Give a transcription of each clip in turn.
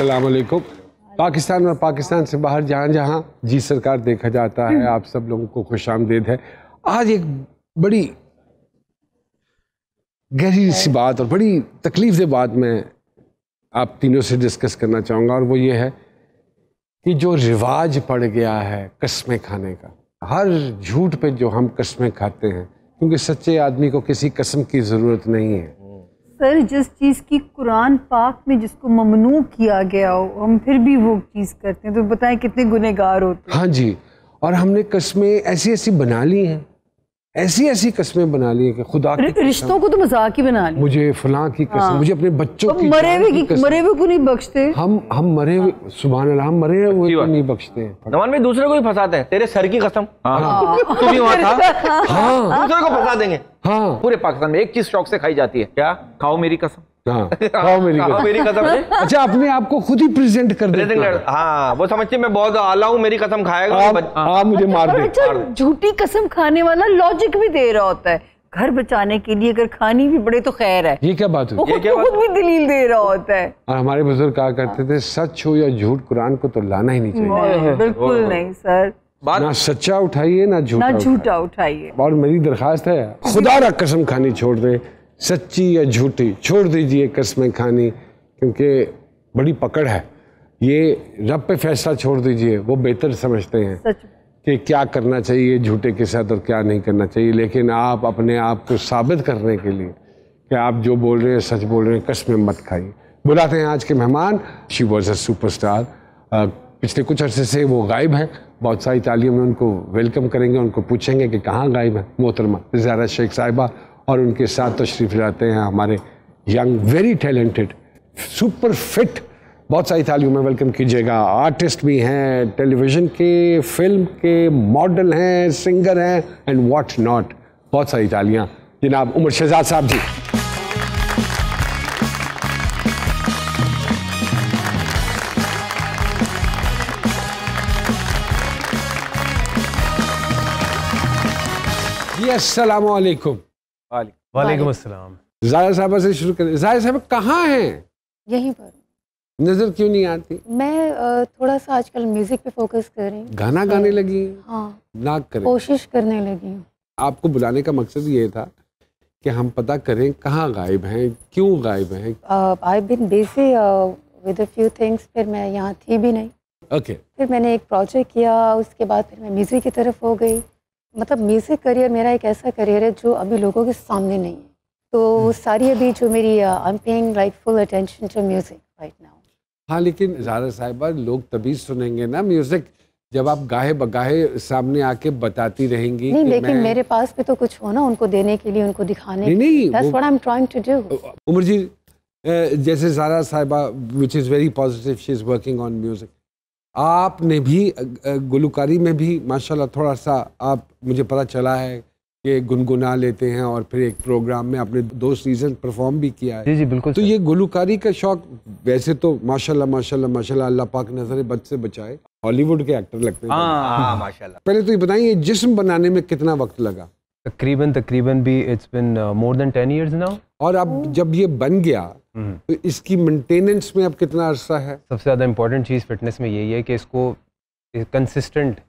असलकुम पाकिस्तान और पाकिस्तान से बाहर जहाँ जहाँ जी सरकार देखा जाता है आप सब लोगों को खुश आमदेद है आज एक बड़ी गहरी सी बात और बड़ी तकलीफ से बात मैं आप तीनों से डिस्कस करना चाहूँगा और वो ये है कि जो रिवाज पड़ गया है कस्में खाने का हर झूठ पे जो हम कस्में खाते हैं क्योंकि सच्चे आदमी को किसी कस्म की ज़रूरत नहीं है सर जिस चीज़ की कुरान पाक में जिसको ममनू किया गया हो हम फिर भी वो चीज़ करते हैं तो बताएं कितने गुनहगार होते हैं हाँ जी और हमने कस्में ऐसी ऐसी बना ली हैं ऐसी ऐसी कस्में बना ली है कि खुदा रिश्तों को तो मजाक ही बना लिया मुझे फलां की हाँ। कसम मुझे अपने बच्चों तो की मरे हुए की मरे हुए को नहीं बख्शते हम हम मरे हुए सुबह अल्लाह हम मरे हुए को नहीं बख्शते नमान में दूसरे को भी फंसाते हैं तेरे सर की कसम हाँ। हाँ। तू भी वहां था दूसरे को फंसा देंगे हाँ पूरे पाकिस्तान में एक चीज शौक से खाई जाती है क्या खाओ मेरी कसम हाँ। हाँ, अच्छा अपने आप को खुद ही प्रेजेंट कर हाँ, वो समझती मैं बहुत आला हूँ मेरी कसम खाएगा मुझे मार दे अच्छा, झूठी कसम खाने वाला लॉजिक भी दे रहा होता है घर बचाने के लिए अगर खानी भी पड़े तो खैर है ये क्या बात हुई ये क्या बात भी दलील दे रहा होता है और हमारे बुजुर्ग कहा करते थे सच हो या झूठ कुरान को तो लाना ही नहीं चाहिए बिल्कुल नहीं सर बात ना सच्चा उठाइए ना झूठा ना झूठा उठाइए और मेरी दरखास्त है खुदा रख कसम खानी छोड़ दे सच्ची या झूठी छोड़ दीजिए कस्में खानी क्योंकि बड़ी पकड़ है ये रब पे फैसला छोड़ दीजिए वो बेहतर समझते हैं कि क्या करना चाहिए झूठे के साथ और क्या नहीं करना चाहिए लेकिन आप अपने आप को साबित करने के लिए कि आप जो बोल रहे हैं सच बोल रहे हैं कस्में मत खाइए बुलाते हैं आज के मेहमान शी वॉज अ सुपरस्टार पिछले कुछ अरसे से वो गायब हैं बहुत सारी तालियों में उनको वेलकम करेंगे उनको पूछेंगे कि कहाँ गायब है मोहतरमा जारा शेख साहिबा और उनके साथ तशरीफ तो लाते हैं हमारे young very talented super fit बहुत सारी तालियों में वेलकम कीजिएगा आर्टिस्ट भी हैं टेलीविज़न के फिल्म के मॉडल हैं सिंगर हैं एंड व्हाट नॉट बहुत सारी तालियाँ जनाब उमर शहजाद साहब जी जी असलकुम वालेकुम अस्सलाम जाहिर से शुरू करें जाहिर कहाँ हैं यहीं पर नजर क्यों नहीं आती मैं थोड़ा सा आजकल म्यूजिक पे फोकस कर रही हूँ गाना गाने लगी हाँ ना करें कोशिश करने लगी आपको बुलाने का मकसद ये था कि हम पता करें कहाँ गायब हैं क्यों गायब हैं I been with few things फिर मैं यहाँ थी भी नहीं ओके okay. फिर मैंने एक प्रोजेक्ट किया उसके बाद फिर मैं म्यूज़िक की तरफ हो गई मतलब म्यूज़िक करियर मेरा एक ऐसा करियर है जो अभी लोगों के सामने नहीं है तो हम्म। सारी अभी जो मेरी I am paying like full attention to music right now हाँ लेकिन ज़ारा साहिबा लोग तभी सुनेंगे ना म्यूज़िक जब आप गाहे बगाहे सामने आके बताती रहेंगी नहीं लेकिन मैं... मेरे पास भी तो कुछ हो ना उनको देने के लिए उनको दिखाने नहीं, नहीं that's what I am trying to do Umar ji जैसे ज़ारा साहिबा which is very positive she is working on music आपने भी गुलकारी में भी माशाल्लाह थोड़ा सा आप मुझे पता चला है कि गुनगुना लेते हैं और फिर एक प्रोग्राम में आपने दो सीजन परफॉर्म भी किया है जी जी बिल्कुल तो ये गुलकारी का शौक वैसे तो माशाल्लाह माशाल्लाह माशाल्लाह अल्लाह पाक नजर बच से बचाए हॉलीवुड के एक्टर लगते हैं हाँ, हाँ, माशाल्लाह पहले तो ये बताइए जिसम बनाने में कितना वक्त लगा तकरीबन तकरीबन भी it's been more than ten years now और अब जब ये बन गया हम्म। तो इसकी मेंटेनेंस में अब कितना अरसा है सबसे ज़्यादा इम्पॉर्टेंट चीज़ फिटनेस में यही है कि इसको कंसिस्टेंट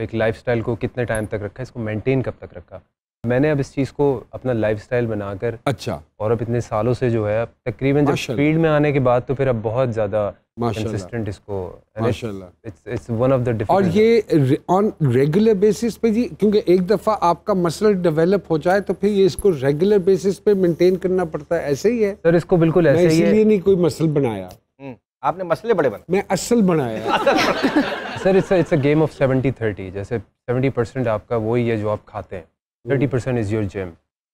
एक लाइफस्टाइल को कितने टाइम तक रखा इसको मेंटेन कब तक रखा मैंने अब इस चीज़ को अपना लाइफस्टाइल बनाकर अच्छा और अब इतने सालों से जो है तकरीबन जब फील्ड में आने के बाद तो फिर अब बहुत ज़्यादा कंसिस्टेंट इसको इट्स वन ऑफ द और ये ऑन रेगुलर बेसिस पे जी क्योंकि एक दफ़ा आपका मसल डेवलप हो जाए तो फिर ये इसको रेगुलर बेसिस पे मेंटेन करना पड़ता है ऐसे ही है सर इसको बिल्कुल ऐसे ही है नहीं कोई मसल बनाया हम्म, आपने मसले बड़े बनाए मैं असल बनाया sir it's it's a game of seventy thirty जैसे 70% आपका वही है जो आप खाते हैं thirty percent is your gem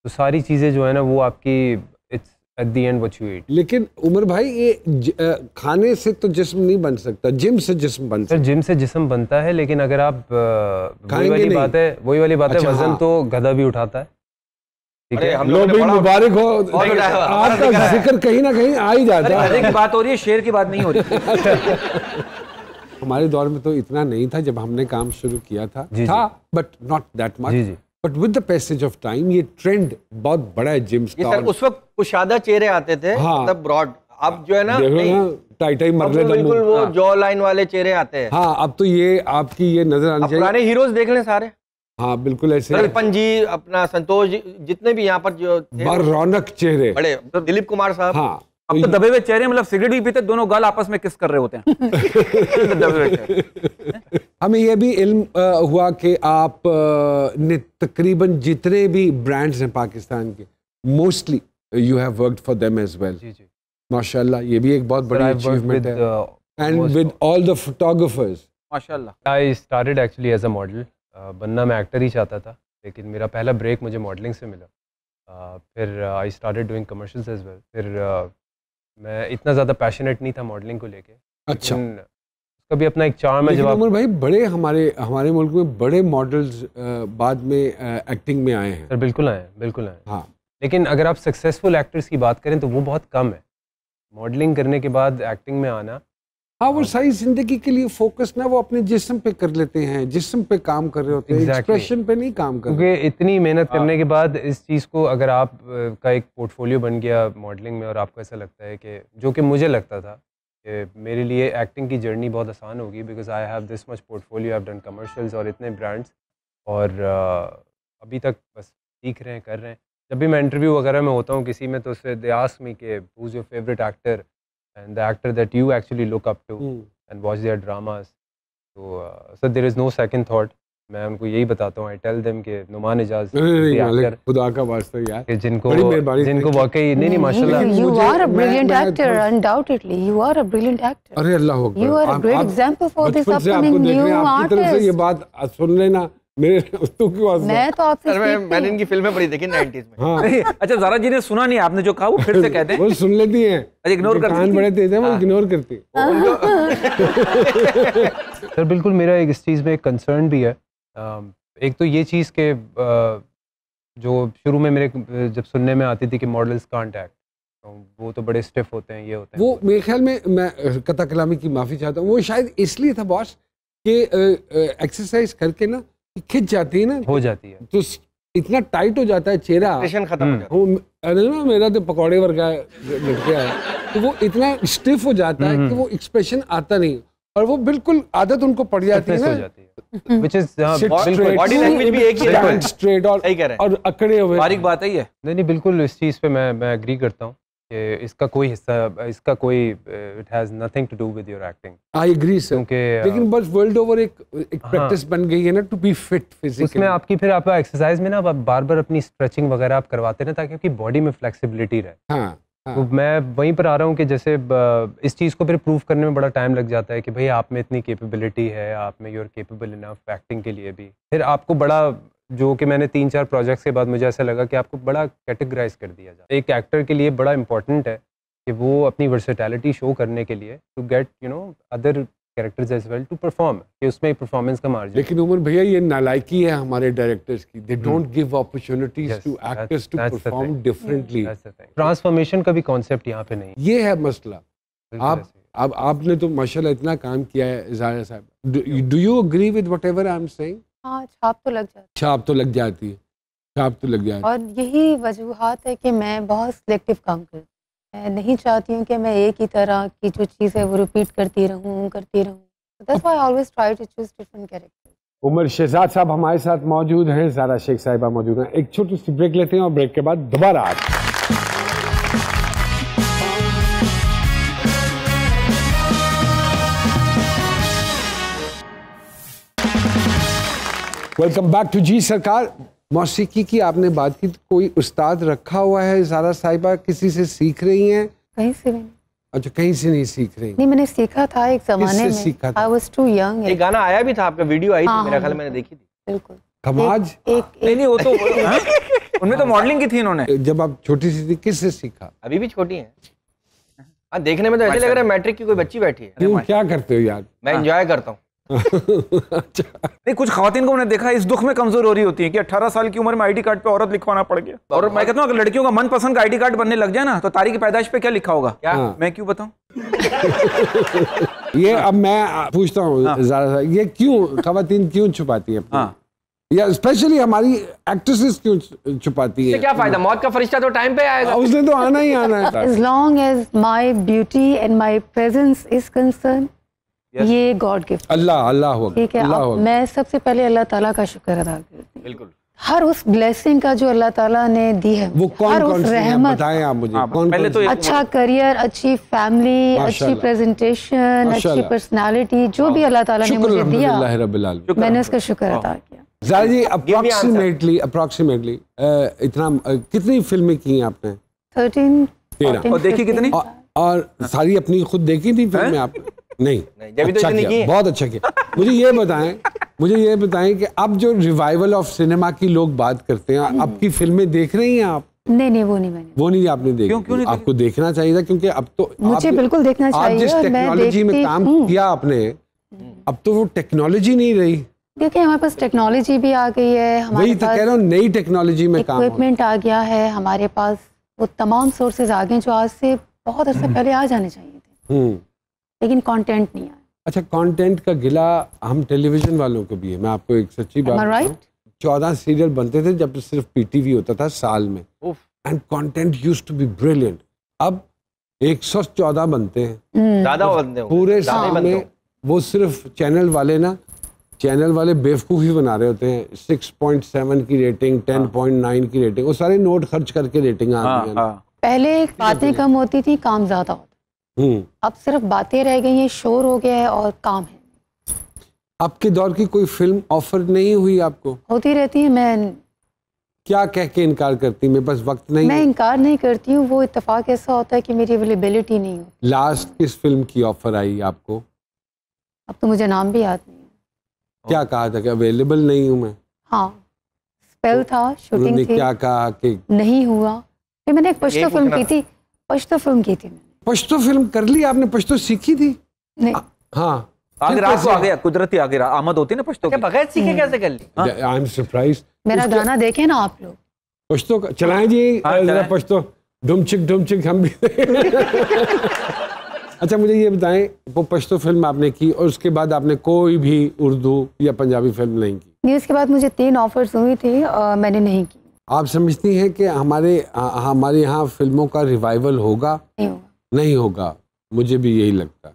तो सारी चीज़ें जो है ना वो आपकी it's at the end what you eat लेकिन उमर भाई ये ज, आ, खाने से तो जिस्म नहीं बन सकता जिम से जिस्म बन सर जिम से जिस्म बनता है लेकिन अगर आप वही वाली बात है वही वाली बात है अच्छा, वजन हाँ। तो गधा भी उठाता है मुबारक हो आपका जिक्र कहीं ना कहीं आ ही जाता है की बात हो रही है शेर की बात नहीं हो रही हमारे दौर में तो इतना नहीं था जब हमने काम शुरू किया था था but not that much but with the passage of time ये ट्रेंड बहुत बड़ा है जिम्स का सर उस वक्त कुशादा चेहरे आते थे हाँ, तब मतलब ब्रॉड अब जो है ना टाइटाई मरने तो बिल्कुल वो हाँ। जॉ लाइन वाले चेहरे आते हैं हाँ अब तो ये आपकी ये नजर आनी चाहिए पुराने हीरोज देख सारे हाँ बिल्कुल ऐसे जी अपना संतोष जितने भी यहाँ पर जो रौनक चेहरे बड़े मतलब दिलीप कुमार साहब हाँ अब तो हम्म। दबे हुए चेहरे मतलब सिगरेट भी पीते दोनों गाल आपस में किस कर रहे होते हैं तो दबे हमें यह भी इल्म हुआ कि आप ने तकरीबन जितने भी ब्रांड्स हैं पाकिस्तान के mostly you have worked for them as well माशाल्लाह ये भी एक बहुत बड़ी अचीवमेंट है and with all the photographers माशाल्लाह I started actually as a model बनना मैं एक्टर ही चाहता था लेकिन मेरा पहला ब्रेक मुझे मॉडलिंग से मिला फिर I started doing commercials as well फिर uh, मैं इतना ज़्यादा पैशनेट नहीं था मॉडलिंग को लेके अच्छा उसका भी अपना एक चार में जवाब भाई बड़े हमारे हमारे मुल्क में बड़े मॉडल्स बाद में एक्टिंग में आए हैं सर बिल्कुल आए हैं बिल्कुल आए हाँ लेकिन अगर आप सक्सेसफुल एक्टर्स की बात करें तो वो बहुत कम है मॉडलिंग करने के बाद एक्टिंग में आना हाँ वो हाँ। सारी जिंदगी के लिए फोकस ना वो अपने जिस्म पे कर लेते हैं जिस्म पे काम कर रहे होते हैं exactly. एक्सप्रेशन पे नहीं काम कर क्योंकि इतनी मेहनत हाँ। करने के बाद इस चीज़ को अगर आप का एक पोर्टफोलियो बन गया मॉडलिंग में और आपको ऐसा लगता है कि जो कि मुझे लगता था कि मेरे लिए एक्टिंग की जर्नी बहुत आसान होगी because I have this much portfolio done commercials और इतने ब्रांड्स और अभी तक बस सीख रहे हैं कर रहे हैं जब भी मैं इंटरव्यू वगैरह में होता हूँ किसी में तो उससे दे आस्क मी के who is your favourite actor and the actor that you actually look up to hmm. and watch their dramas. So, uh, there is no second thought. मैं उनको यही बताता हूँ I tell them कि नुमान इजाज नहीं नहीं नहीं मालिक खुदा का वास्ता यार जिनको जिनको वाकई नहीं नहीं hmm, माशाल्लाह you are a brilliant actor undoubtedly you are a brilliant actor अरे अल्लाह हो you are a great example for this upcoming new artist मेरे तू क्यों आज मैं तो ऑफिस में मैंने इनकी फिल्में बड़ी देखी 90s में हां अच्छा जारा जी ने सुना नहीं आपने जो कहा वो फिर से कहते हैं वो सुन लेती हैं अरे अच्छा, इग्नोर करती कान बड़े तेज हैं वो इग्नोर हाँ। करती सर बिल्कुल मेरा एक इस चीज़ में एक कंसर्न भी है एक तो ये चीज़ के जो शुरू में मेरे जब सुनने में आती थी कि मॉडल्स कांट एक्ट वो तो बड़े स्टिफ होते हैं ये होते हैं वो मेरे ख्याल में मैं कथा कलामी की माफ़ी चाहता हूँ वो शायद इसलिए था बॉस कि एक्सरसाइज करके ना खिंच जाती है ना हो जाती है तो इतना टाइट हो जाता है चेहरा खत्म हम्म। वो अरे मेरा तो पकौड़े वर्गा लटके तो वो इतना स्टिफ हो जाता है कि हम्म। वो एक्सप्रेशन आता नहीं और वो बिल्कुल आदत उनको पड़ जाती है हाँ, भी एक ही है और अकड़े हुए बारीक बात है नहीं नहीं बिल्कुल इस चीज पे मैं मैं एग्री करता हूँ इसका कोई हिस्सा इसका कोई it has nothing to do with your acting I agree sir क्योंकि uh, लेकिन बस वर्ल्ड ओवर एक एक प्रैक्टिस हाँ, बन गई है ना टू बी फिट फिजिकली उसमें आपकी फिर आप एक्सरसाइज में ना आप बार-बार अपनी स्ट्रेचिंग वगैरह आप करवाते रहे ताकि आपकी बॉडी में फ्लेक्सिबिलिटी रहे हाँ हाँ। तो मैं वहीं पर आ रहा हूँ कि जैसे uh, इस चीज़ को फिर प्रूव करने में बड़ा टाइम लग जाता है कि भाई आप में इतनी कैपेबिलिटी है आप में यूर कैपेबल इनफ एक्टिंग के लिए भी फिर आपको बड़ा जो कि मैंने तीन चार प्रोजेक्ट्स के बाद मुझे ऐसा लगा कि आपको बड़ा कैटेगराइज कर दिया जाए एक एक्टर के लिए बड़ा इंपॉर्टेंट है कि वो अपनी वर्सेटैलिटी शो करने के लिए to get you know other characters as well to perform कि उसमें परफॉर्मेंस का मार्जिन लेकिन उमर भैया ये नालायकी है हमारे डायरेक्टर्स की they don't give opportunities to actors to perform differently transformation का भी कॉन्सेप्ट यहाँ पे नहीं ये है मसला आप अब आपने तो माशाल्लाह इतना काम किया है जाहिर साहब do you agree with whatever I am saying छाप तो लग जाती छाप तो लग जाती है छाप तो लग जाती तो और यही वजूहत है कि मैं बहुत सिलेक्टिव काम करती मैं नहीं चाहती हूँ कि मैं एक ही तरह की जो चीज़ है वो रिपीट करती रहूँ करती रहूँ उमर शहजाद साहब हमारे साथ मौजूद हैं जारा शेख साहिबा मौजूद हैं एक छोटी सी ब्रेक लेते हैं और ब्रेक के बाद दोबारा आते हैं वेलकम बैक टू जी सरकार मौसीकी की आपने बात की तो कोई उस्ताद रखा हुआ है सारा साहिबा किसी से सीख रही हैं कहीं से नहीं अच्छा कहीं से नहीं सीख रही नहीं मैंने सीखा था एक जमाने में सीखा था? I was too young एक गाना आया भी था आपका वीडियो आई थी हाँ, मेरा हाँ, ख्याल हाँ। मैंने देखी थी बिल्कुल कमाज एक, नहीं नहीं वो तो उनमें तो मॉडलिंग की थी इन्होंने जब आप छोटी सी थी किससे सीखा अभी भी छोटी है देखने में तो ऐसे लग रहा है मैट्रिक की कोई बच्ची बैठी है क्या करते हो यार मैं एंजॉय करता हूँ अच्छा। नहीं कुछ खातिन को मैंने देखा इस दुख में कमजोर हो रही होती है कि 18 साल की उम्र में आईडी कार्ड पे औरत लिखवाना पड़ गया और मैं कहता हूँ अगर लड़कियों का मनपसंद का आईडी कार्ड बनने लग जाए ना तो तारीख पैदाइश पे क्या लिखा होगा क्या हाँ। मैं क्यों बताऊँ ये अब मैं पूछता हूँ हाँ। ये क्यों खातन क्यों छुपाती है हाँ। या स्पेशली हमारी एक्ट्रेसेस क्यों छुपाती है क्या फायदा मौत का फरिश्ता तो टाइम पे आएगा उसने तो आना ही आना है as long as my beauty and my presence is concern ये गॉड गिफ्ट अल्लाह अल्लाह हो ठीक है अल्लाह मैं सबसे पहले अल्लाह ताला का शुक्र अदा करती हूँ बिल्कुल हर उस ब्लेसिंग का जो अल्लाह ताला ने दी है वो कौन हर कौन उस रहमत बताएं आप मुझे हाँ, कौन पहले तो अच्छा करियर अच्छी फैमिली अच्छी प्रेजेंटेशन अच्छी पर्सनालिटी जो भी हाँ। अल्लाह ताला ने मुझे दिया मैंने उसका शुक्र अदा हाँ। किया जी अप्रोक्सीमेटली अप्रोक्सीमेटली इतना कितनी फिल्में की हैं आपने थर्टीन देखी कितनी और सारी अपनी खुद देखी थी फिल्में आपने नहीं तो अच्छा किया, बहुत अच्छा किया मुझे ये बताएं मुझे ये बताएं कि अब जो रिवाइवल ऑफ सिनेमा की लोग बात करते हैं अब की फिल्में देख रही हैं आप नहीं नहीं वो नहीं मैंने वो नहीं आपने देखी क्यों, क्यों नहीं आपको देखना चाहिए था क्योंकि अब तो मुझे बिल्कुल देखना चाहिए जिस टेक्नोलॉजी में काम किया आपने अब तो वो टेक्नोलॉजी नहीं रही देखिए हमारे पास टेक्नोलॉजी भी आ गई है हमारे तो कह रहा हूँ नई टेक्नोलॉजी में इक्विपमेंट आ गया है हमारे पास वो तमाम सोर्सेज आ गए जो आज से बहुत अर्से हम्म। पहले आ जाने चाहिए थे हम्म। लेकिन कंटेंट नहीं आया अच्छा कंटेंट का गिला हम टेलीविजन वालों को भी है मैं आपको एक सच्ची बात राइट चौदह सीरियल बनते थे जब तो सिर्फ पीटीवी होता था साल में and content used to be brilliant अब चौदह बनते हैं हम्म। ज्यादा बनते पूरे साल में वो सिर्फ चैनल वाले ना चैनल वाले बेवकूफ़ ही बना रहे होते हैं सिक्स पॉइंट सेवन की रेटिंग टेन पॉइंट नाइन की रेटिंग वो सारे नोट खर्च करके रेटिंग आ रही हाँ, हाँ। है पहले बातें कम होती थी काम ज्यादा होता हम्म। अब सिर्फ बातें रह गई हैं शोर हो गया है और काम है आपके दौर की कोई फिल्म ऑफर नहीं हुई आपको होती रहती है मैं क्या कह के इनकार करती मैं बस वक्त नहीं मैं इनकार नहीं करती हूँ वो इतफाक ऐसा होता है कि मेरी अवेलेबिलिटी नहीं होती लास्ट किस फिल्म की ऑफर आई आपको अब तो मुझे नाम भी याद नहीं क्या कहा था कि अवेलेबल नहीं हूँ मैं हाँ स्पेल तो, था शूटिंग थी क्या कहा कि नहीं हुआ फिर मैंने एक पश्तो फिल्म की थी पश्तो फिल्म की थी मैंने पश्तो फिल्म कर ली आपने पश्तो सीखी थी हाँ कुदरती आगे आमद होती ना पश्तो बगैर सीखे हम्म। कैसे कर ली आई एम सरप्राइज मेरा गाना देखे ना आप लोग पश्तो जी हाँ, जरा पश्तो हम भी अच्छा मुझे ये बताएं वो पश्तो फिल्म आपने की और उसके बाद आपने कोई भी उर्दू या पंजाबी फिल्म नहीं की नहीं उसके बाद मुझे तीन ऑफर्स हुई थी और मैंने नहीं की आप समझती हैं कि हमारे हमारे यहाँ फिल्मों का रिवाइवल होगा नहीं होगा नहीं होगा मुझे भी यही लगता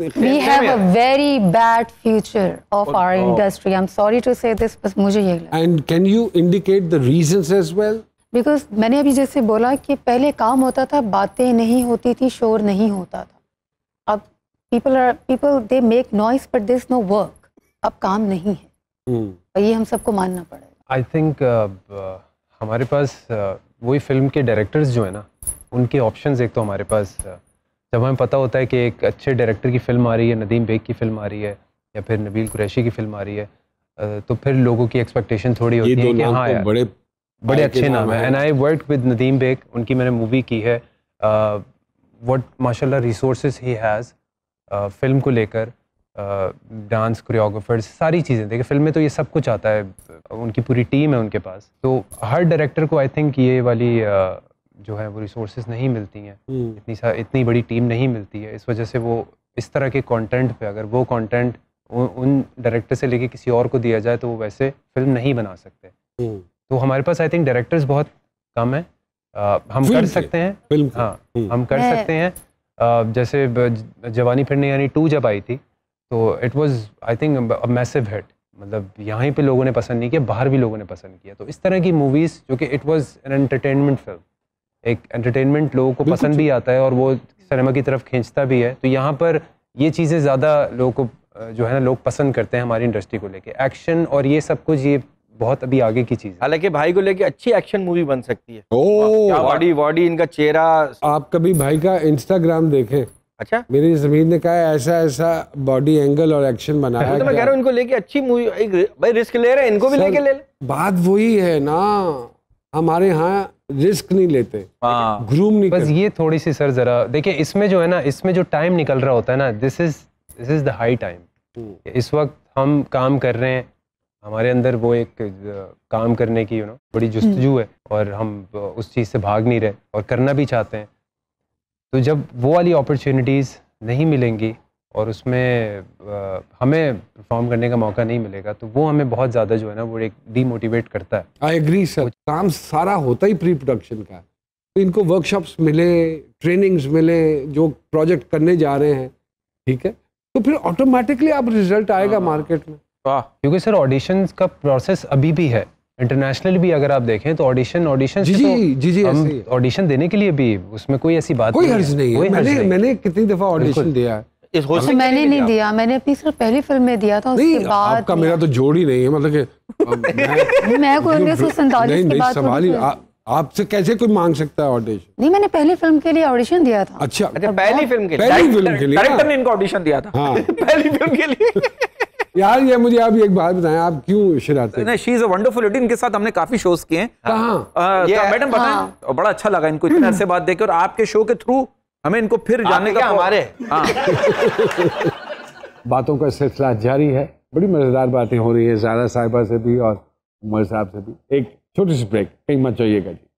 We have a very bad future of our तो- industry. I'm sorry to say this, but मुझे यही लगता है. And can you indicate the reasons as well? Because मैंने अभी जैसे बोला कि पहले काम होता था बातें नहीं होती थी शोर नहीं होता था अब people are people they make noise but this no work अब काम नहीं है hmm. तो ये हम सबको मानना पड़ेगा आई थिंक uh, uh, हमारे पास uh, वही फिल्म के डायरेक्टर्स जो है ना उनके ऑप्शन एक तो हमारे पास जब हमें पता होता है कि एक अच्छे डायरेक्टर की फ़िल्म आ रही है नदीम बेग की फ़िल्म आ रही है या फिर नबील कुरैशी की फ़िल्म आ रही है तो फिर लोगों की एक्सपेक्टेशन थोड़ी होती है कि हाँ तो यार बड़े बड़े अच्छे नाम है and I work with Nadeem Baig उनकी मैंने मूवी की है वट माशा रिसोर्स ही हैज़ फिल्म को लेकर डांस कोरियोग्राफर्स सारी चीज़ें देखिए फिल्म में तो ये सब कुछ आता है उनकी पूरी टीम है उनके पास तो हर डायरेक्टर को आई थिंक ये वाली uh, जो है वो रिसोर्स नहीं मिलती हैं हम्म। इतनी सा इतनी बड़ी टीम नहीं मिलती है इस वजह से वो इस तरह के कंटेंट पे अगर वो कंटेंट उन डायरेक्टर से लेके किसी और को दिया जाए तो वो वैसे फिल्म नहीं बना सकते हम्म। तो हमारे पास आई थिंक डायरेक्टर्स बहुत कम है आ, हाँ, हम्म। हम कर सकते हैं हाँ हम कर सकते हैं आ, जैसे जवानी फिरने यानी टू जब आई थी तो it was I think massive hit मतलब यहाँ पे लोगों ने पसंद नहीं किया बाहर भी लोगों ने पसंद किया तो इस तरह की मूवीज़ जो कि it was an entertainment film एक एंटरटेनमेंट लोगों को पसंद भी आता है और वो सिनेमा की तरफ खींचता भी है तो यहाँ पर ये चीज़ें ज़्यादा लोगों को जो है ना लोग पसंद करते हैं हमारी इंडस्ट्री को लेके एक्शन और ये सब कुछ ये बहुत अभी आगे की चीज हालांकि भाई को लेके अच्छी एक्शन मूवी बन सकती है ओ बॉडी बॉडी इनका चेहरा आप कभी भाई का इंस्टाग्राम देखें अच्छा मेरी जमीन ने कहा ऐसा ऐसा बॉडी एंगल और एक्शन बना तो मैं कह रहा इनको लेके अच्छी मूवी भाई रिस्क ले रहे हैं इनको भी लेके ले बात वही है ना हमारे यहाँ रिस्क नहीं लेते हाँ। ग्रूम नहीं बस ये थोड़ी सी सर जरा देखिए इसमें जो है ना इसमें जो टाइम निकल रहा होता है ना this is this is the high time इस वक्त हम काम कर रहे हैं हमारे अंदर वो एक काम करने की यू नो बड़ी हम्म। जस्तजू है और हम उस चीज़ से भाग नहीं रहे और करना भी चाहते हैं तो जब वो वाली अपॉर्चुनिटीज़ नहीं मिलेंगी और उसमें आ, हमें परफॉर्म करने का मौका नहीं मिलेगा तो वो हमें बहुत ज़्यादा जो है ना वो एक डीमोटिवेट करता है आई एग्री सर काम सारा होता ही प्री प्रोडक्शन का तो इनको वर्कशॉप्स मिले ट्रेनिंग्स मिले जो प्रोजेक्ट करने जा रहे हैं ठीक है तो फिर ऑटोमेटिकली आप रिजल्ट आएगा मार्केट हाँ। में वाह क्योंकि सर ऑडिशन का प्रोसेस अभी भी है इंटरनेशनल भी अगर आप देखें तो ऑडिशन ऑडिशन तो जी, जी जी जी ऑडिशन देने के लिए भी उसमें कोई ऐसी बात कोई नहीं है मैंने मैंने कितनी दफ़ा ऑडिशन दिया है मैंने नहीं दिया मैंने अपनी सिर्फ पहली फिल्म में दिया था उसके बाद आपका मेरा तो जोड़ ही नहीं है मतलब मैं कोई तो आपसे कैसे कोई मांग सकता है ऑडिशन नहीं मैंने पहली फिल्म के लिए ऑडिशन दिया था अच्छा, अच्छा पहली फिल्म के लिए पहली फिल्म के लिए डायरेक्टर हाँ। ने इनको ऑडिशन दिया था हाँ पहली फिल्म के लिए यार ये मुझे आप एक बात बताएं आप क्यों शरारते हैं she is a wonderful lady इनके साथ हमने काफी शोज किए हैं कहां मैडम हाँ। बताएं बड़ा अच्छा लगा इनको इतने अरसे बाद देखकर और आपके शो के थ्रू हमें इनको फिर जाने का हमारे हाँ। बातों का सिलसिला जारी है बड़ी मज़ेदार बातें हो रही है ज्यादा साहिबा से भी और उमर साहब से भी एक छोटी सी ब्रेक कहीं मत चाहिएगा जी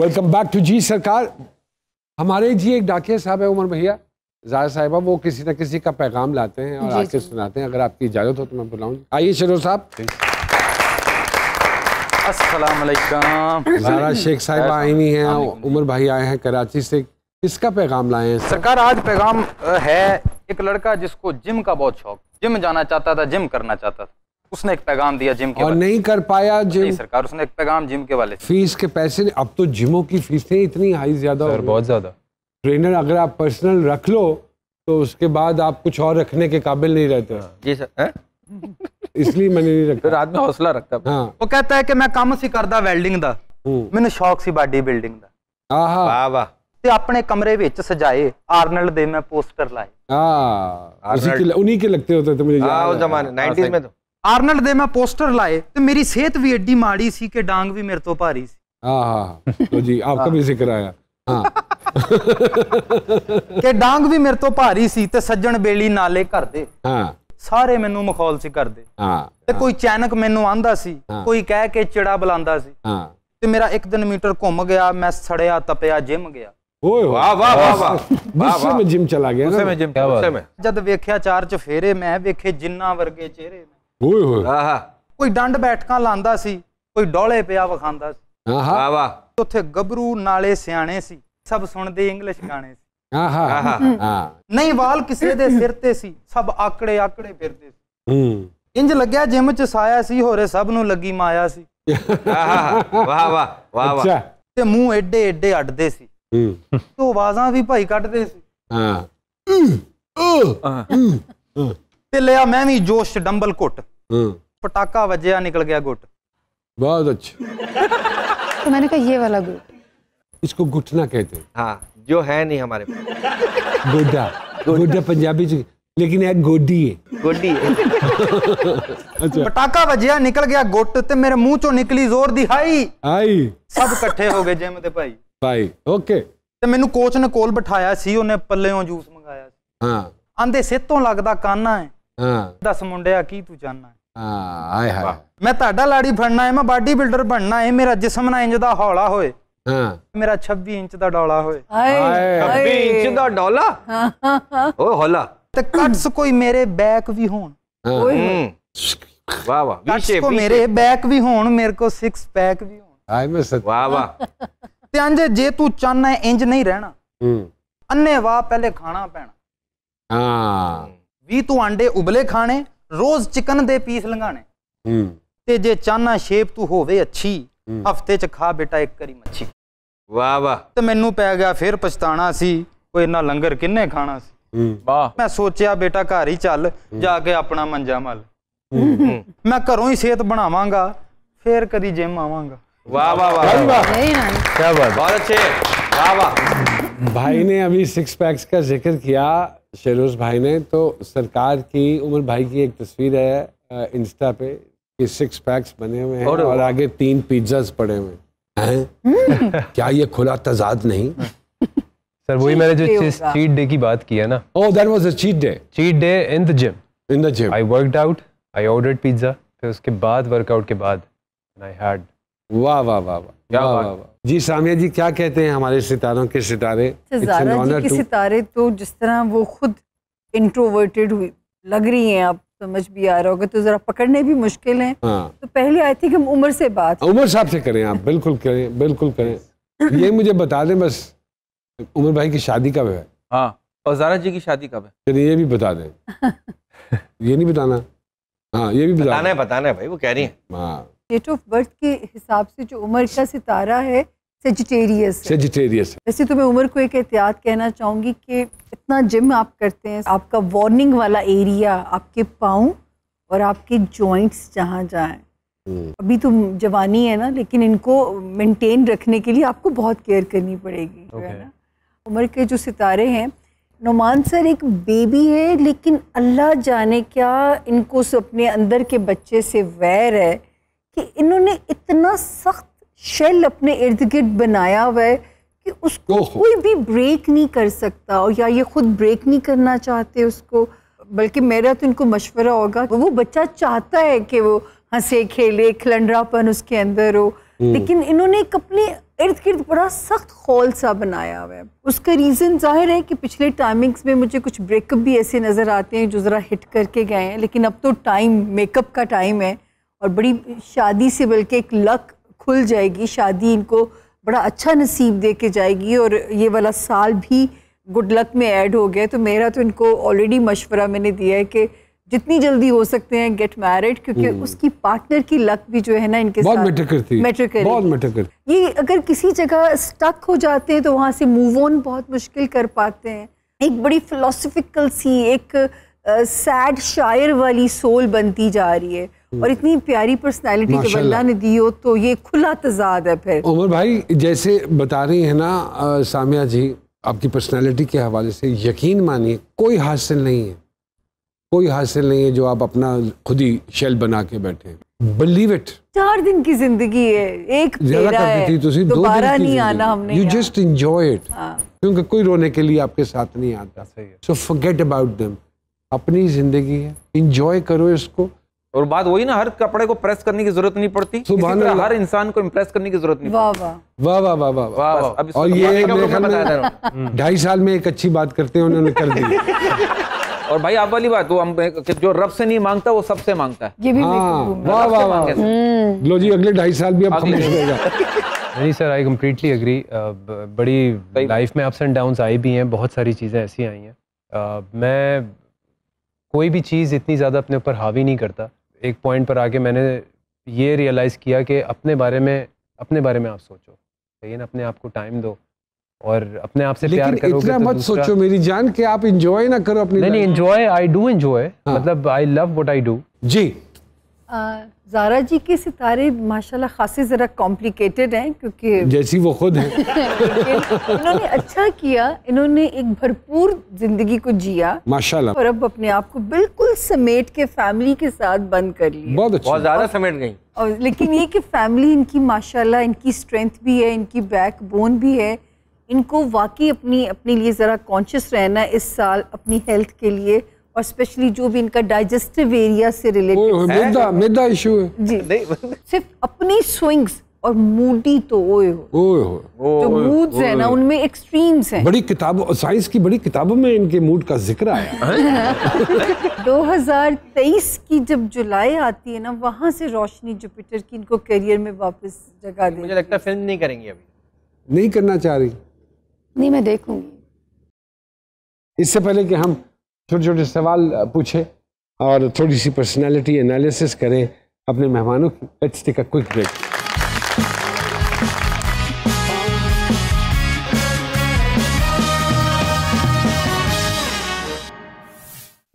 welcome back to G Sarkar हमारे जी एक डाकिया साहब है उमर भैया ज़ाहिर साहिबा वो किसी न किसी का पैगाम लाते हैं और आके सुनाते हैं अगर आपकी इजाज़त हो तो मैं बुलाऊँ आइए शरूर साहब असलम शेख साहिब आईनी हैं उमर भाई आए हैं कराची से किसका पैगाम लाए हैं सरकार आज पैगाम है एक लड़का जिसको जिम का बहुत शौक जिम जाना चाहता था जिम करना चाहता था उसने एक पैगाम दिया जिम के और नहीं कर पाया जिम सरकार उसने एक पैगाम जिम के वाले फीस के पैसे अब तो जिमों की फीसें इतनी हाई ज्यादा बहुत ज्यादा ट्रेनर अगर आप पर्सनल रख लो तो उसके बाद आप कुछ और रखने के काबिल नहीं रहते जी सर इसलिए मैंने नहीं रखा रात में हौसला रखता हाँ वो कहता है कि मैं काम सी करदा ਵੈਲਡਿੰਗ ਦਾ ਮੈਨੂੰ ਸ਼ੌਕ ਸੀ ਬਾਡੀ ਬਿਲਡਿੰਗ ਦਾ ਆਹਾ ਵਾਹ ਵਾਹ ਤੇ ਆਪਣੇ ਕਮਰੇ ਵਿੱਚ ਸਜਾਏ ਆਰਨਲਡ ਦੇ ਮੈਂ ਪੋਸਟਰ ਲਾਏ ਹਾਂ ਆਰਨਲਡ ਉਨ੍ਹੀਂ ਕੇ ਲਗਤੇ ਹੋਤੇ थे मुझे याद ਹਾਂ ਉਹ ਜ਼ਮਾਨੇ 90s में तो ਆਰਨਲਡ ਦੇ ਮੈਂ ਪੋਸਟਰ ਲਾਏ ਤੇ ਮੇਰੀ ਸਿਹਤ ਵੀ ਐਡੀ ਮਾੜੀ ਸੀ ਕਿ ਡਾਂਗ ਵੀ ਮੇਰੇ ਤੋਂ ਭਾਰੀ ਸੀ ਆਹਾ ਲੋ ਜੀ आपका भी जिक्र आया ਹਾਂ ਕਿ ਡਾਂਗ ਵੀ ਮੇਰੇ ਤੋਂ ਭਾਰੀ ਸੀ ਤੇ ਸੱਜਣ ਬੇਲੀ ਨਾਲੇ ਘਰ ਦੇ ਹਾਂ ਸਾਰੇ ਮੈਨੂੰ ਮਖੌਲ ਸੀ ਕਰਦੇ ਹਾਂ ਤੇ ਕੋਈ ਚੈਨਕ ਮੈਨੂੰ ਆਂਦਾ ਸੀ ਕੋਈ ਕਹਿ ਕੇ ਚਿੜਾ ਬੁਲਾਉਂਦਾ ਸੀ ਹਾਂ ਤੇ ਮੇਰਾ ਇੱਕ ਦਿਨ ਮੀਟਰ ਘੁੰਮ ਗਿਆ ਮੈਂ ਸੜਿਆ ਤਪਿਆ ਜਿਮ ਗਿਆ ਓਏ ਵਾਹ ਵਾਹ ਵਾਹ ਵਾਹ ਗੁੱਸੇ ਵਿੱਚ ਜਿਮ ਚਲਾ ਗਿਆ ਗੁੱਸੇ ਵਿੱਚ ਜਿਮ ਗੁੱਸੇ ਵਿੱਚ ਜਦ ਵੇਖਿਆ ਚਾਰ ਚ ਫੇਰੇ ਮੈਂ ਵੇਖੇ ਜਿੰਨਾ ਵਰਗੇ ਚਿਹਰੇ ਓਏ ਹੋਏ ਆਹਾ ਕੋਈ ਡੰਡ ਬੈਠਕਾਂ ਲਾਂਦਾ ਸੀ ਕੋਈ ਡੋਲੇ ਪਿਆ ਵਖਾਂਦਾ ਸੀ ਆਹਾ ਵਾ ਉੱਥੇ ਗੱਭਰੂ ਨਾਲੇ ਸਿਆਣੇ ਸੀ ਸਭ ਸੁਣਦੇ ਇੰਗਲਿਸ਼ ਗਾਣੇ ਸੀ ਆਹਾ ਹਾਂ ਨਹੀਂ ਵਾਲ ਕਿਸੇ ਦੇ ਸਿਰ ਤੇ ਸੀ ਸਭ ਆਕੜੇ ਆਕੜੇ ਫਿਰਦੇ ਸੀ ਹੂੰ ਇੰਜ ਲੱਗਿਆ ਜਿਮ ਚ ਸਾਇਆ ਸੀ ਹੋਰੇ ਸਭ ਨੂੰ ਲੱਗੀ ਮਾਇਆ ਸੀ ਆਹਾ ਵਾਹ ਵਾਹ ਵਾਹ ਵਾਹ ਤੇ ਮੂੰਹ ਏਡੇ ਏਡੇ ਅੱਡਦੇ ਸੀ ਹੂੰ ਤੋਂ ਆਵਾਜ਼ਾਂ ਵੀ ਭਾਈ ਕੱਢਦੇ ਸੀ ਹਾਂ ਤੇ ਲਿਆ ਮੈਂ ਵੀ ਜੋਸ਼ ਡੰਬਲ ਘੁੱਟ ਹੂੰ ਪਟਾਕਾ ਵੱਜਿਆ ਨਿਕਲ ਗਿਆ ਘੁੱਟ बहुत अच्छा तो मैंने कहा ये वाला गुट इसको गुटना कहते हैं हाँ जो है नहीं हमारे पास गोडा गोडा पंजाबी लेकिन यार गोडी है गोडी है अच्छा पटाका वजया निकल गया गुट ते मेरे मुंह चो निकली जोर दी हाई हाई सब इकट्ठे हो गए जिम ते भाई ਭਾਈ ਓਕੇ ਤੇ ਮੈਨੂੰ ਕੋਚ ਨੇ ਕੋਲ ਬਿਠਾਇਆ ਸੀ ਉਹਨੇ ਪੱਲਿਓਂ ਜੂਸ ਮੰਗਾਇਆ ਸੀ ਹਾਂ ਆਂਦੇ ਸਿੱਤੋਂ ਲੱਗਦਾ ਕਾਨਾ ਹੈ ਹਾਂ ਦੱਸ ਮੁੰਡਿਆ ਕੀ ਤੂੰ ਜਾਨਣਾ ਹਾਂ ਹਾਏ ਹਾਏ ਮੈਂ ਤੁਹਾਡਾ ਲਾੜੀ ਫੜਨਾ ਹੈ ਮੈਂ ਬਾਡੀ ਬਿਲਡਰ ਬਣਨਾ ਹੈ ਮੇਰਾ ਜਿਸਮ ਨਾ ਇੰਜ ਦਾ ਹੌਲਾ ਹੋਏ ਹਾਂ ਮੇਰਾ 26 ਇੰਚ ਦਾ ਡੋਲਾ ਹੋਏ ਹਾਏ 26 ਇੰਚ ਦਾ ਹਾਂ ਓਏ ਹੌਲਾ ਤੇ ਕੱਟਸ ਕੋਈ ਮੇਰੇ ਬੈਕ ਵੀ ਹੋਣ ਓਏ ਵਾਹ ਵਾਹ ਵੀ ਸ਼ੇਪ ਕੋ ਮੇਰੇ ਬੈਕ ਵੀ ਹੋਣ ਮੇਰੇ ਕੋ 6 ਪੈਕ ਵੀ ਹੋਣ ਹਾਏ ਮੈਂ ਸੱਚ ਵਾਹ ਵਾਹ ਤੇ ਅੰਜ ਜੇ ਤੂੰ ਚਾਹਨਾ ਇੰਜ ਨਹੀਂ ਰਹਿਣਾ ਹੂੰ ਅੰਨੇ ਵਾਹ ਪਹਿਲੇ ਖਾਣਾ ਪੈਣਾ ਹਾਂ ਵੀ ਤੂੰ ਆਂਡੇ ਉਬਲੇ ਖਾਣੇ ਰੋਜ਼ ਚਿਕਨ ਦੇ ਪੀਸ ਲੰਘਾਣੇ ਹੂੰ ਤੇ ਜੇ ਚਾਹਨਾ ਸ਼ੇਪ ਤੂੰ ਹੋਵੇ ਅੱਛੀ ਹਫਤੇ ਚ ਖਾ ਬੇਟਾ ਇੱਕ ਕਰੀ ਮੱਛੀ ਵਾਹ ਵਾਹ ਤੇ ਮੈਨੂੰ ਪੈ ਗਿਆ ਫਿਰ ਪਛਤਾਣਾ ਸੀ ਕੋਈ ਇੰਨਾ ਲੰਗਰ ਕਿੰਨੇ ਖਾਣਾ ਸੀ ਵਾਹ ਮੈਂ ਸੋਚਿਆ ਬੇਟਾ ਘਰ ਹੀ ਚੱਲ ਜਾ ਕੇ ਆਪਣਾ ਮੰਜਾ ਮਲ ਮੈਂ ਘਰੋਂ ਹੀ ਸਿਹਤ ਬਣਾਵਾਂਗਾ ਫਿਰ ਕਦੀ ਜਿਮ ਆਵਾਂਗਾ वाह वाह वाह क्या बात बहुत अच्छे वाह वाह भाई ने अभी सिक्स पैक्स का जिक्र किया शेरोज भाई ने तो सरकार की उमर भाई की एक तस्वीर है इंस्टा पे कि सिक्स पैक्स बने हुए हैं और, और आगे तीन पिज्जा पड़े हुए हैं हम्म। क्या ये खुला तजाद नहीं सर वही मैंने जो चीट डे की बात की है ना oh that was a cheat day cheat day in the gym in the gym I worked out I ordered pizza फिर उसके बाद वर्कआउट के बाद आई हैड वाह वाह वाह वाह जी सामिया जी क्या कहते हैं हमारे सितारों के सितारे जी सितारे तो जिस तरह वो खुद इंट्रोवर्टेड हुई लग रही हैं आप समझ भी आ रहा होगा तो जरा पकड़ने भी मुश्किल है हाँ। तो पहले आई थिंक हम उम्र से बात हाँ, उम्र साहब से करें आप बिल्कुल करें बिल्कुल करें ये मुझे बता दें बस उमर भाई की शादी कब है हाँ और जारा जी की शादी कब है चलिए ये भी बता दें ये नहीं बताना हाँ ये भी बताना, बताना है बताना है भाई वो कह रही है हाँ डेट ऑफ बर्थ के हिसाब से जो उम्र का सितारा है सेजिटेरियस सेजिटेरियस वैसे तो मैं उम्र को एक एहतियात कहना चाहूँगी कि इतना जिम आप करते हैं आपका वार्निंग वाला एरिया आपके पाँव और आपके जॉइंट्स जहाँ जाए हम्म। अभी तो जवानी है ना लेकिन इनको मेंटेन रखने के लिए आपको बहुत केयर करनी पड़ेगी okay. है ना उम्र के जो सितारे हैं नुमान सर एक बेबी है लेकिन अल्लाह जाने क्या इनको अपने अंदर के बच्चे से वैर है कि इन्होंने इतना सख्त शेल अपने इर्द गिर्द बनाया हुआ है कि उसको कोई भी ब्रेक नहीं कर सकता और या ये खुद ब्रेक नहीं करना चाहते उसको बल्कि मेरा तो इनको मशवरा होगा वो बच्चा चाहता है कि वो हंसे खेले खिलंडरापन उसके अंदर हो हम्म। लेकिन इन्होंने एक अपने इर्द गिर्द बड़ा सख्त खोल सा बनाया हुआ है उसका रीज़न जाहिर है कि पिछले टाइमिंग्स में मुझे कुछ ब्रेकअप भी ऐसे नज़र आते हैं जो ज़रा हिट करके गए हैं लेकिन अब तो टाइम मेकअप का टाइम है और बड़ी शादी से बल्कि एक लक खुल जाएगी शादी इनको बड़ा अच्छा नसीब दे के जाएगी और ये वाला साल भी गुड लक में ऐड हो गया तो मेरा तो इनको ऑलरेडी मशवरा मैंने दिया है कि जितनी जल्दी हो सकते हैं गेट मैरिड क्योंकि हम्म। उसकी पार्टनर की लक भी जो है ना इनके बहुत साथ मैटर करती मैटर करती बहुत मैटर करती ये अगर किसी जगह स्टक हो जाते हैं तो वहाँ से मूव ऑन बहुत मुश्किल कर पाते हैं एक बड़ी फिलोसफिकल सी एक सैड शायर वाली सोल बनती जा रही है और इतनी प्यारी पर्सनालिटी के बंदा ने दी हो तो ये खुला तजाद है फिर उमर भाई जैसे बता रही है ना सामिया जी आपकी पर्सनालिटी के हवाले से यकीन मानिए कोई हासिल नहीं है कोई हासिल नहीं है जो आप अपना खुद ही शेल बना के बैठे बिलीव इट चार दिन की जिंदगी है एक ज्यादा करती थी दो दिन नहीं आना हमने यू जस्ट इंजॉय इट क्योंकि कोई रोने के लिए आपके साथ नहीं आता सो फॉरगेट अबाउट देम अपनी जिंदगी है इंजॉय करो इसको और बात वही ना हर कपड़े को प्रेस करने की जरूरत नहीं पड़ती हर इंसान को इम्प्रेस करने की जरूरत नहीं वाह वाह वाह वाह वाह और ये ढाई साल में एक अच्छी बात करते हैं उन्होंने कर दी और भाई आप वाली बात वो हम जो रब से नहीं मांगता वो सबसे मांगता है ये भी हाँ, वाह वाह वाह हम्म। लो जी अगले ढाई साल भी आप खामोश रहेगा नहीं सर आई कम्प्लीटली अग्री बड़ी लाइफ में अप्स एंड डाउन आई भी हैं बहुत सारी चीज़ें ऐसी आई हैं मैं कोई भी चीज़ इतनी ज़्यादा अपने ऊपर हावी नहीं करता एक पॉइंट पर आके मैंने ये रियलाइज़ किया कि अपने बारे में अपने बारे में आप सोचो सही ना अपने आप को टाइम दो और अपने आप से प्यार करोगे इतना तो मत सोचो मेरी जान के आप एंजॉय ना करो अपनी नहीं नहीं एंजॉय आई डू एंजॉय मतलब I love what I do जी uh, जारा जी के सितारे माशाल्लाह खासे ज़रा कॉम्प्लिकेटेड हैं क्योंकि जैसी वो खुद हैं इन्होंने अच्छा किया इन्होंने एक भरपूर ज़िंदगी को जिया माशाल्लाह और अब अपने आप को बिल्कुल समेट के फैमिली के साथ बंद कर लिया बहुत अच्छा बहुत ज़्यादा समेट गई और लेकिन ये कि फैमिली इनकी माशाल्लाह इनकी स्ट्रेंथ भी है इनकी बैक बोन भी है इनको वाकई अपनी अपने लिए ज़रा कॉन्शियस रहना इस साल अपनी हेल्थ के लिए और स्पेशली जो भी इनका डाइजेस्टिव एरिया से रिलेटेड मैदा मैदा इशू है जी सिर्फ अपनी स्विंग्स और मूडी तो ओए हो ओए हो जो मूड्स है ना उनमें एक्सट्रीम्स हैं बड़ी किताब साइंस की बड़ी किताबों में इनके मूड का जिक्र आया 2023 हाँ। की जब जुलाई आती है ना वहाँ से रोशनी जुपिटर की इनको करियर में वापस जगा दे मुझे लगता है फिल्म नहीं करेंगी अभी नहीं करना चाह रही नहीं मैं देखूंगी इससे पहले कि हम छोटे तो छोटे सवाल पूछे और थोड़ी सी पर्सनालिटी एनालिसिस करें अपने मेहमानों की let's take a quick break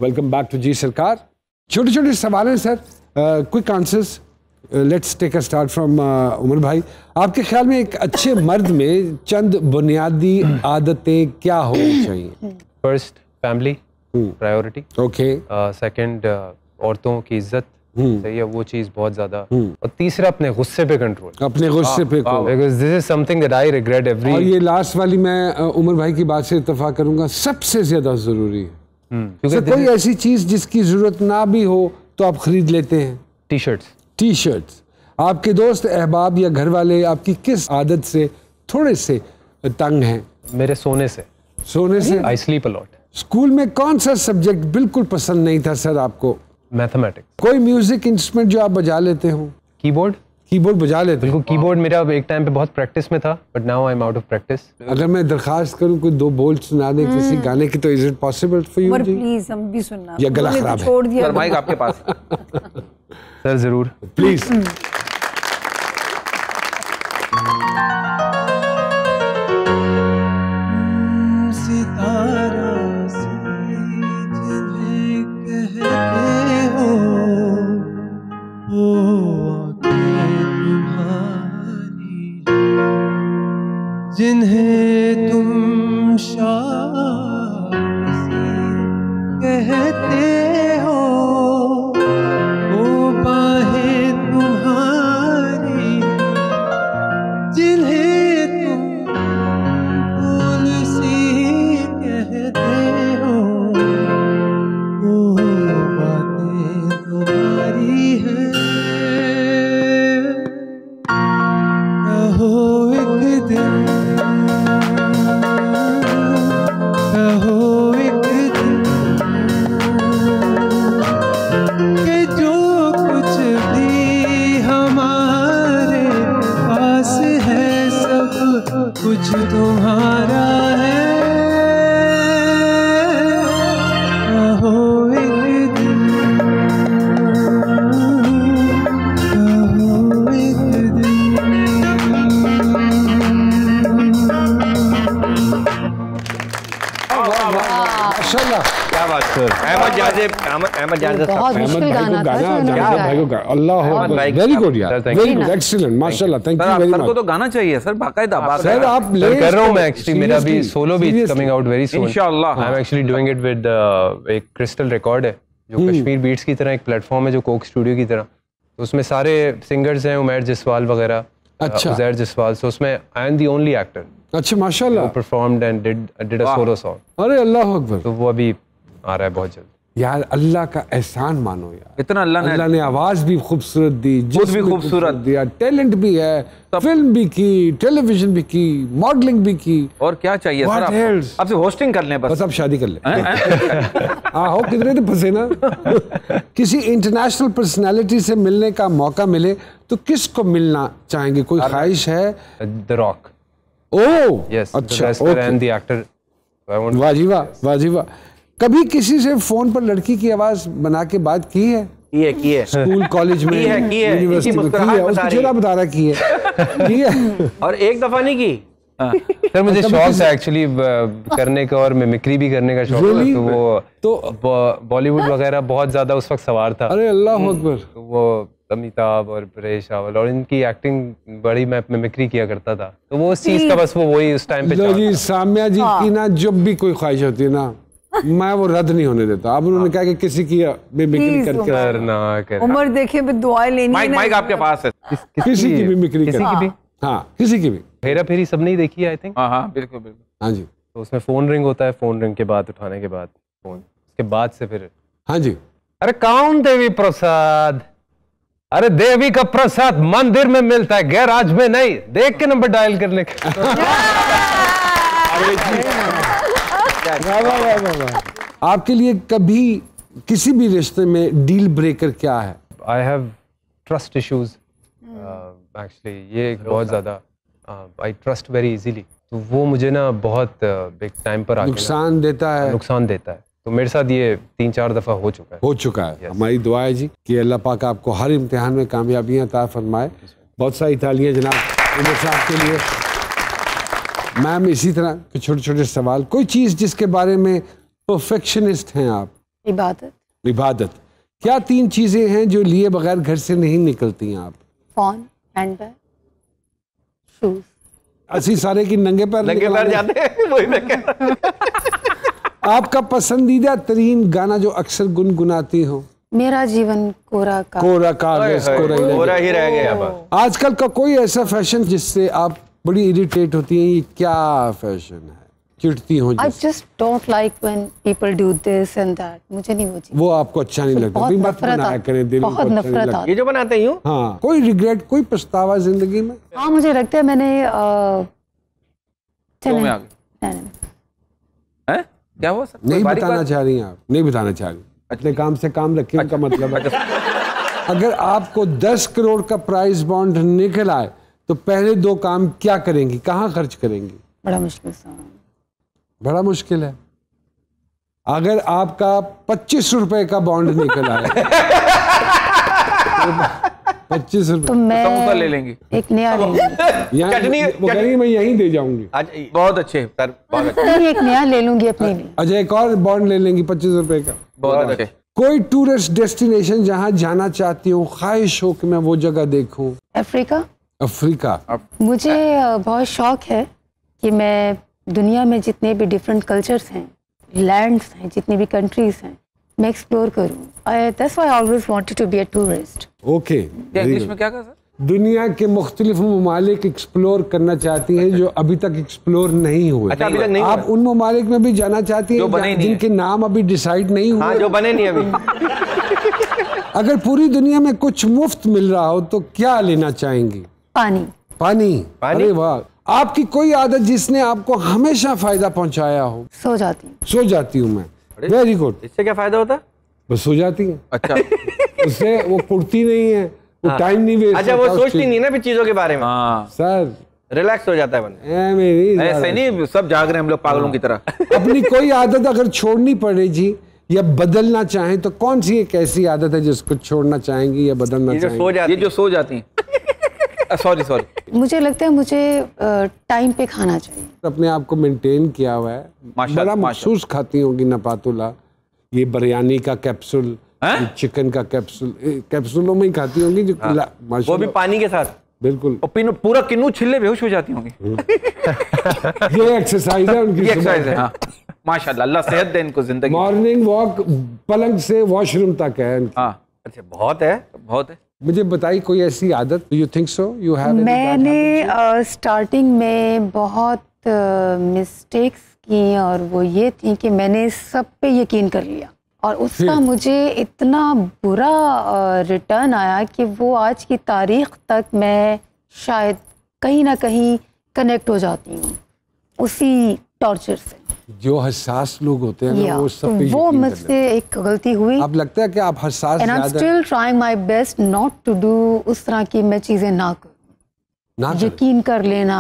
welcome back to G Sarkar छोटे छोटे सवाल हैं sir quick answers let's take a start from Umar भाई आपके ख्याल में एक अच्छे मर्द में चंद बुनियादी आदतें क्या होनी चाहिए first family priority okay second औरतों की इज्जत हम्म। सही है वो चीज बहुत ज्यादा हम्म। और तीसरा अपने गुस्से पे कंट्रोल अपने गुस्से पे this is something that I regret every और ये लास्ट वाली मैं उमर भाई की बात से इतफा करूंगा सबसे ज्यादा जरूरी है क्योंकि हम्म, कोई ऐसी चीज जिसकी जरूरत ना भी हो तो आप खरीद लेते हैं टी शर्ट टी शर्ट आपके दोस्त अहबाब या घर वाले आपकी किस आदत से थोड़े से तंग हैं मेरे सोने से सोने से आई स्लीप अलॉट स्कूल में कौन सा सब्जेक्ट बिल्कुल पसंद नहीं था सर आपको मैथमेटिक्स कोई म्यूजिक इंस्ट्रूमेंट जो आप बजा लेते हो कीबोर्ड कीबोर्ड बजा लेते बिल्कुल कीबोर्ड मेरा एक टाइम पे बहुत प्रैक्टिस में था but now I am out of practice अगर मैं दरखास्त करूं कोई दो बोल सुना दे किसी हम्म। गाने की तो is it possible for you जी प्लीज हम भी सुनना या गला तो खराब है छोड़ दिया सर माइक आपके पास सर जरूर प्लीज don't जो प्लेटफॉर्म तो uh, है जो हम्म। कोक स्टूडियो की तरह तो उसमें सारे सिंगर्स हैं उमेर जसवाल वगैरह uh, अच्छा जसवाल सो उसमें I am the only actor अच्छा माशाल्लाह performed and did did a solo song अरे अल्लाह अकबर तो वो अभी आ रहा है बहुत जल्द यार अल्लाह का एहसान मानो यार इतना अल्लाह ने अल्लाह ने आवाज भी खूबसूरत दी जिस भी खूबसूरत दिया टैलेंट भी है फिल्म भी की टेलीविजन भी की मॉडलिंग भी की और क्या चाहिए सर आप आपसे होस्टिंग कर लें बस बस आप शादी कर लें हाँ, हो कितने दिन फंसे ना किसी इंटरनेशनल पर्सनालिटी से मिलने का मौका मिले तो किस को मिलना चाहेंगे कोई ख्वाहिश है द रॉक ओह यस अच्छा वाह जी वाह वाह कभी किसी से फोन पर लड़की की आवाज बना के बात की है की है की है स्कूल कॉलेज में यूनिवर्सिटी में की है उसको चेहरा बता रहा की है की है और एक दफा नहीं की हाँ। सर मुझे शौक है एक्चुअली करने का और मिमिक्री भी करने का शौक है तो वो तो बॉलीवुड वगैरह बहुत ज्यादा उस वक्त सवार था अरे अल्लाह हम्म। अकबर तो वो अमिताभ और परेश रावल और इनकी एक्टिंग बड़ी मैं मिमिक्री किया करता था तो वो उस चीज का hmm. बस वो वही उस टाइम पे जी साम्या जी हाँ। की ना जब भी कोई ख्वाहिश होती है ना मैं वो रद्द नहीं होने देता अब उन्होंने हाँ। कहा कि किसी की भी बिक्री करके करना उम्र देखे दुआएं लेनी माइक माइक आपके पास है किसी की भी बिक्री किसी की भी हाँ किसी की भी हेरा फेरी सब नहीं देखी आई थिंक हाँ हाँ बिल्कुल बिल्कुल हाँ जी तो उसमें फोन रिंग होता है फोन रिंग के बाद उठाने के बाद फोन उसके बाद से फिर हाँ जी अरे कौन देवी प्रसाद अरे देवी का प्रसाद मंदिर में मिलता है गैराज में नहीं देख के नंबर डायल करने का आपके लिए कभी किसी भी रिश्ते में डील ब्रेकर क्या है I have trust issues actually ये बहुत ज़्यादा आई ट्रस्ट वेरी इजीली तो वो मुझे ना बहुत बिग uh, टाइम पर नुकसान देता है नुकसान देता है तो मेरे साथ ये तीन चार दफ़ा हो चुका है हो चुका है yes. हमारी दुआ है जी कि अल्लाह पाक आपको हर इम्तिहान में कामयाबियां ता फरमाए बहुत सारी तालियां जनाब साहब के लिए मैम इसी तरह के छोटे छोटे सवाल कोई चीज़ जिसके बारे में परफेक्शनिस्ट हैं आप इबादत इबादत क्या तीन चीज़ें हैं जो लिए बगैर घर से नहीं निकलती हैं आप फोन हैंडबैग सारे की नंगे पर नंगे पर जाते हैं आपका पसंदीदा तरीन गाना जो अक्सर गुनगुनाती हो मेरा जीवन कोरा का कोरा कागज कोरा ही रह गया आजकल का कोई ऐसा फैशन जिससे आप बड़ी इरिटेट होती है ये क्या फैशन है चिढ़ती हूँ I just don't like when people do this and that मुझे नहीं वो चीज़ वो आपको अच्छा नहीं लगता भी मत बनाया करें दिल बहुत अच्छा नफरत ये जो बनाते हैं यूँ हाँ कोई रिग्रेट कोई पछतावा जिंदगी में हां मुझे लगता है मैंने चलो मैं आ, हैं क्या वो सब नहीं बताना चाह रही आप नहीं बताना चाह रही अच्छा। अपने काम से काम रखिए उनका अच्छा। मतलब है अगर आपको दस करोड़ का प्राइस बॉन्ड निकल आए तो पहले दो काम क्या करेंगी कहाँ खर्च करेंगी बड़ा मुश्किल बड़ा मुश्किल है अगर आपका पच्चीस रुपए का बॉन्ड निकल आया पच्चीस रुपए तो तो ले लेंगे एक नया चटनी वो करेंगे मैं यहीं दे जाऊंगी बहुत अच्छे सर एक नया ले लूंगी अपने अच्छा एक और बॉन्ड ले लेंगी पच्चीस रुपए का बहुत अच्छे अच्छा। कोई टूरिस्ट डेस्टिनेशन जहाँ जाना चाहती हूँ ख्वाहिश हो कि मैं वो जगह देखूं अफ्रीका अफ्रीका मुझे बहुत शौक है कि मैं दुनिया में जितने भी डिफरेंट कल्चर्स हैं लैंड्स हैं जितनी भी कंट्रीज हैं मैं एक्सप्लोर करूँ that's why always wanted to be a tourist okay English में क्या कहा दुनिया के मुख्तलिफ ममालिक एक्सप्लोर करना चाहती हैं जो अभी तक एक्सप्लोर नहीं हुए अच्छा, अभी तक नहीं आप उन ममालिक में भी जाना चाहती हैं जिनके नाम अभी डिसाइड नहीं हुए हाँ, जो बने नहीं अभी अगर पूरी दुनिया में कुछ मुफ्त मिल रहा हो तो क्या लेना चाहेंगी पानी पानी पानी वाह आपकी कोई आदत जिसने आपको हमेशा फायदा पहुंचाया हो सो जाती हूँ सो जाती हूँ मैं वेरी गुड इससे क्या फायदा होता है बस सो जाती है अच्छा उससे वो कुर्ती नहीं है वो टाइम हाँ। नहीं वेस्ट अच्छा वो सोचती नहीं ना चीजों के बारे में सर हाँ। रिलैक्स हो जाता है बंदा ऐसे नहीं सब जाग रहे हम लोग पागलों की तरह हाँ। अपनी कोई आदत अगर छोड़नी पड़े जी या बदलना चाहें तो कौन सी एक ऐसी आदत है जिसको छोड़ना चाहेंगी या बदलना चाहेंगी ये जो सो जाती हैं सॉरी uh, सॉरी मुझे लगता है मुझे टाइम uh, पे खाना चाहिए अपने आप को मेंटेन किया हुआ है बड़ा महसूस खाती होगी नपातुला ये बिरयानी का कैप्सूल चिकन का कैप्सूल कैप्सूलों में ही खाती होंगी जो हाँ। वो भी पानी के साथ बिल्कुल पूरा किन्नू छिल्ले बेहोश हो जाती होंगी हम्म। ये एक्सरसाइज है उनकी एक्सरसाइज है हाँ। माशाल्लाह अल्लाह सेहत दे इनको जिंदगी मॉर्निंग वॉक पलंग से वॉशरूम तक है हाँ। अच्छा बहुत है बहुत है मुझे बताई कोई ऐसी आदत you think so you have मैंने स्टार्टिंग uh, में बहुत मिस्टेक्स uh, की और वो ये थी कि मैंने सब पे यकीन कर लिया और उसका मुझे इतना बुरा रिटर्न आया कि वो आज की तारीख तक मैं शायद कहीं ना कहीं कनेक्ट हो जाती हूँ उसी टॉर्चर से जो हसास लोग होते हैं yeah. वो सब वो मुझसे एक गलती हुई अब लगता है कि आप हसास and I am still trying my best not to do उस तरह की मैं चीज़ें ना कर ना यकीन कर लेना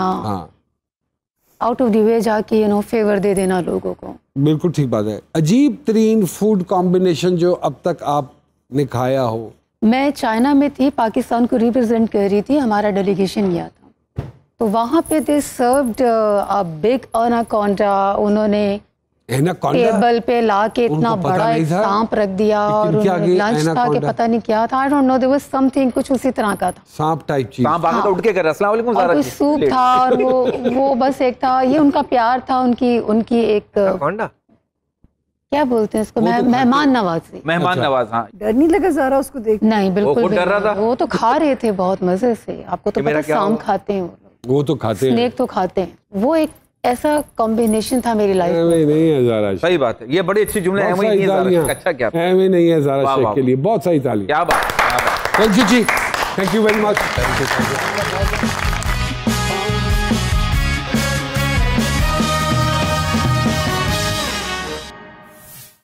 आउट ऑफ द वे जाके यू नो फेवर दे देना लोगों को बिल्कुल ठीक बात है अजीब तरीन फूड कॉम्बिनेशन जो अब तक आपने खाया हो मैं चाइना में थी पाकिस्तान को रिप्रेजेंट कर रही थी हमारा डेलीगेशन गया तो वहाँ पे दे सर्व्ड बिग अनाकोंडा उन्होंने टेबल पे ला के इतना बड़ा एक सांप रख दिया और लंच था कि पता नहीं क्या था I don't know there was something कुछ उसी तरह का था सांप टाइप चीज सांप बाहर तो हाँ। उठ के कर अस्सलाम वालेकुम सारा कुछ सूप था और वो वो बस एक था ये उनका प्यार था उनकी उनकी एक अनाकोंडा uh, क्या बोलते हैं इसको तो मेहमान नवाजी मेहमान अच्छा। नवाज हाँ डर नहीं लगा जरा उसको देख नहीं बिल्कुल डर रहा था वो तो खा रहे थे बहुत मजे से आपको तो पता सांप खाते हैं वो वो तो खाते हैं स्नेक तो खाते हैं वो एक ऐसा कॉम्बिनेशन था मेरी लाइफ में नहीं है जारा सही बात है ये बड़ी अच्छी जुमले हैं नहीं है अच्छा क्या एवं नहीं है जारा शेख के लिए बहुत सही ताली क्या बात थैंक यू जी thank you very much thank you